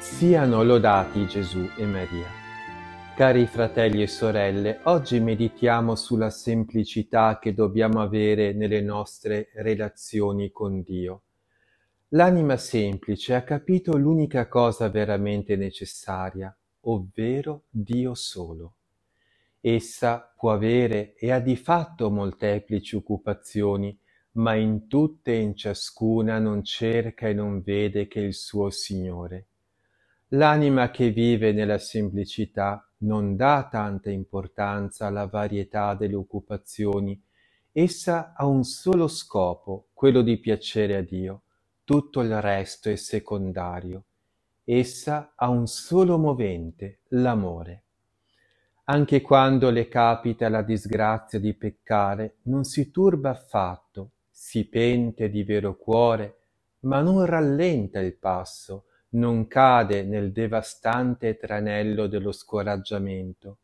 Siano lodati Gesù e Maria. Cari fratelli e sorelle, oggi meditiamo sulla semplicità che dobbiamo avere nelle nostre relazioni con Dio. L'anima semplice ha capito l'unica cosa veramente necessaria, ovvero Dio solo. Essa può avere e ha di fatto molteplici occupazioni, ma in tutte e in ciascuna non cerca e non vede che il suo Signore. L'anima che vive nella semplicità non dà tanta importanza alla varietà delle occupazioni. Essa ha un solo scopo, quello di piacere a Dio. Tutto il resto è secondario. Essa ha un solo movente, l'amore. Anche quando le capita la disgrazia di peccare, non si turba affatto, si pente di vero cuore, ma non rallenta il passo, non cade nel devastante tranello dello scoraggiamento.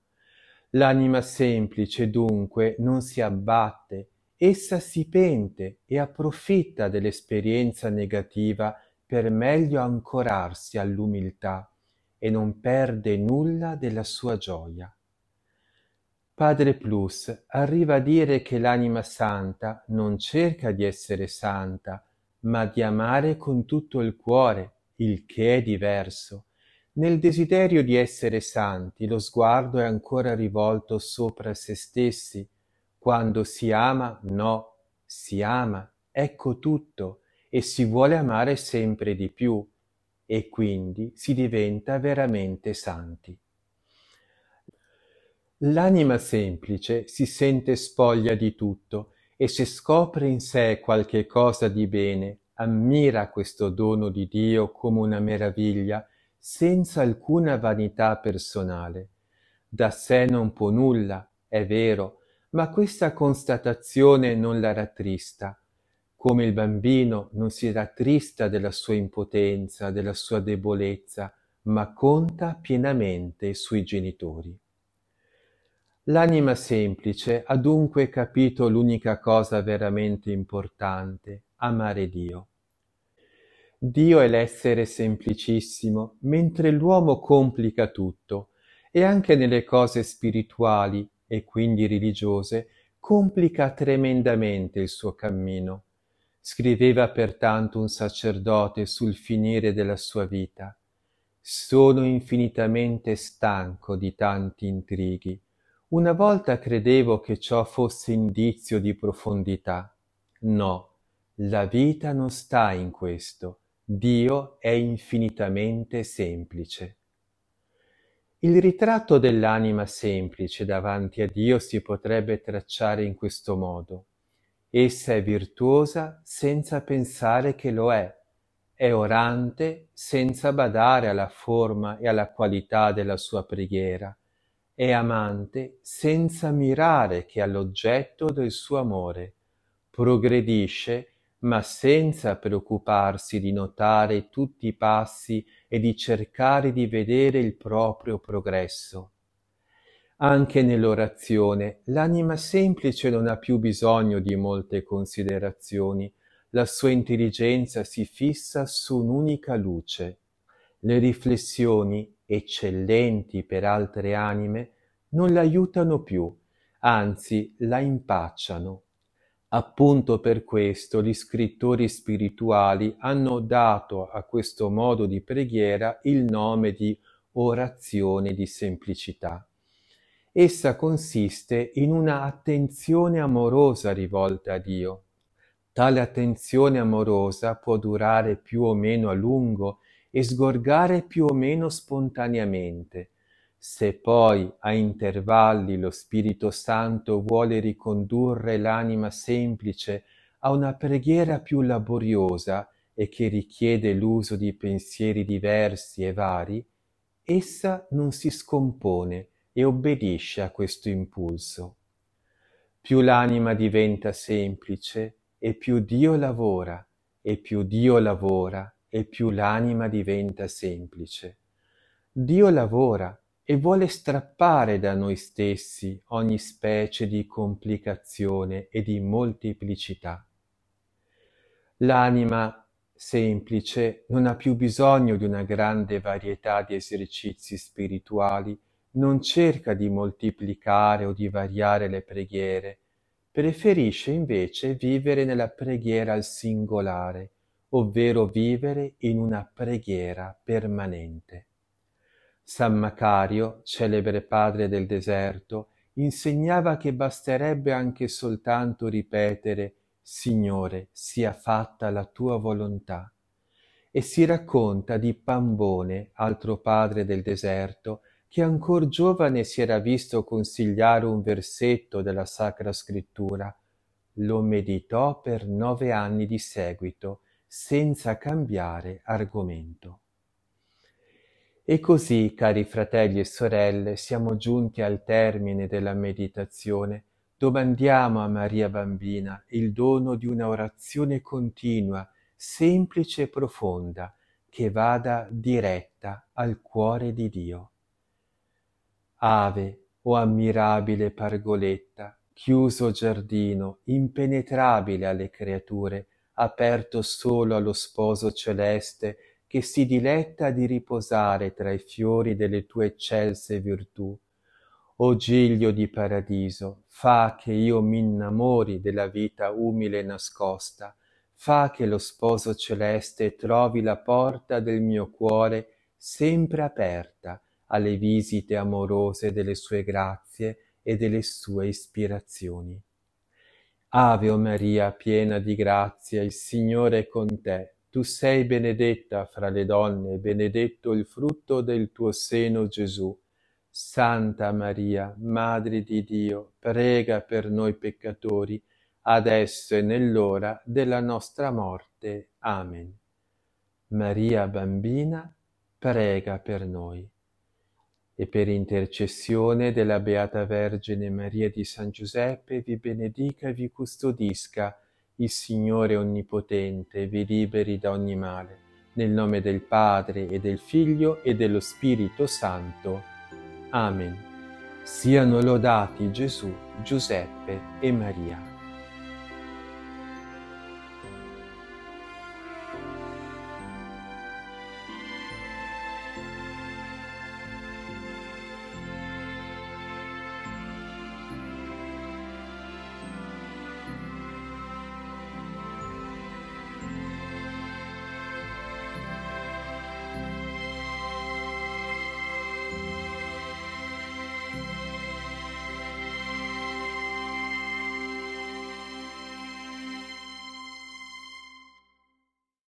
L'anima semplice, dunque, non si abbatte, essa si pente e approfitta dell'esperienza negativa per meglio ancorarsi all'umiltà e non perde nulla della sua gioia. Padre Plus arriva a dire che l'anima santa non cerca di essere santa, ma di amare con tutto il cuore, il che è diverso. Nel desiderio di essere santi lo sguardo è ancora rivolto sopra se stessi. Quando si ama, no, si ama, ecco tutto, e si vuole amare sempre di più, e quindi si diventa veramente santi. L'anima semplice si sente spoglia di tutto e se scopre in sé qualche cosa di bene, ammira questo dono di Dio come una meraviglia, senza alcuna vanità personale. Da sé non può nulla, è vero, ma questa constatazione non la rattrista, come il bambino non si rattrista della sua impotenza, della sua debolezza, ma conta pienamente sui genitori. L'anima semplice ha dunque capito l'unica cosa veramente importante, amare Dio. Dio è l'essere semplicissimo, mentre l'uomo complica tutto e anche nelle cose spirituali e quindi religiose complica tremendamente il suo cammino. Scriveva pertanto un sacerdote sul finire della sua vita. Sono infinitamente stanco di tanti intrighi. Una volta credevo che ciò fosse indizio di profondità. No, la vita non sta in questo, Dio è infinitamente semplice. Il ritratto dell'anima semplice davanti a Dio si potrebbe tracciare in questo modo. Essa è virtuosa senza pensare che lo è, è orante senza badare alla forma e alla qualità della sua preghiera, è amante senza mirare che all'oggetto del suo amore, progredisce ma senza preoccuparsi di notare tutti i passi e di cercare di vedere il proprio progresso. Anche nell'orazione l'anima semplice non ha più bisogno di molte considerazioni, la sua intelligenza si fissa su un'unica luce. Le riflessioni, eccellenti per altre anime, non l'aiutano più, anzi la impacciano Appunto per questo gli scrittori spirituali hanno dato a questo modo di preghiera il nome di orazione di semplicità. Essa consiste in una attenzione amorosa rivolta a Dio. Tale attenzione amorosa può durare più o meno a lungo e sgorgare più o meno spontaneamente, se poi a intervalli lo Spirito Santo vuole ricondurre l'anima semplice a una preghiera più laboriosa e che richiede l'uso di pensieri diversi e vari, essa non si scompone e obbedisce a questo impulso. Più l'anima diventa semplice e più Dio lavora, e più Dio lavora, e più l'anima diventa semplice. Dio lavora e vuole strappare da noi stessi ogni specie di complicazione e di molteplicità. L'anima semplice non ha più bisogno di una grande varietà di esercizi spirituali, non cerca di moltiplicare o di variare le preghiere, preferisce invece vivere nella preghiera al singolare, ovvero vivere in una preghiera permanente. San Macario, celebre padre del deserto, insegnava che basterebbe anche soltanto ripetere Signore, sia fatta la tua volontà. E si racconta di Pambone, altro padre del deserto, che ancor giovane si era visto consigliare un versetto della Sacra Scrittura. Lo meditò per nove anni di seguito, senza cambiare argomento. E così, cari fratelli e sorelle, siamo giunti al termine della meditazione. Domandiamo a Maria Bambina il dono di una orazione continua, semplice e profonda, che vada diretta al cuore di Dio. Ave, o oh ammirabile pargoletta, chiuso giardino, impenetrabile alle creature, aperto solo allo sposo celeste, che si diletta di riposare tra i fiori delle tue eccelse virtù. O giglio di paradiso, fa che io m'innamori della vita umile e nascosta, fa che lo sposo celeste trovi la porta del mio cuore sempre aperta alle visite amorose delle sue grazie e delle sue ispirazioni. Ave o Maria, piena di grazia, il Signore è con te tu sei benedetta fra le donne, benedetto il frutto del tuo seno Gesù. Santa Maria, Madre di Dio, prega per noi peccatori, adesso e nell'ora della nostra morte. Amen. Maria Bambina, prega per noi. E per intercessione della Beata Vergine Maria di San Giuseppe vi benedica e vi custodisca il Signore Onnipotente vi liberi da ogni male. Nel nome del Padre e del Figlio e dello Spirito Santo. Amen. Siano lodati Gesù, Giuseppe e Maria.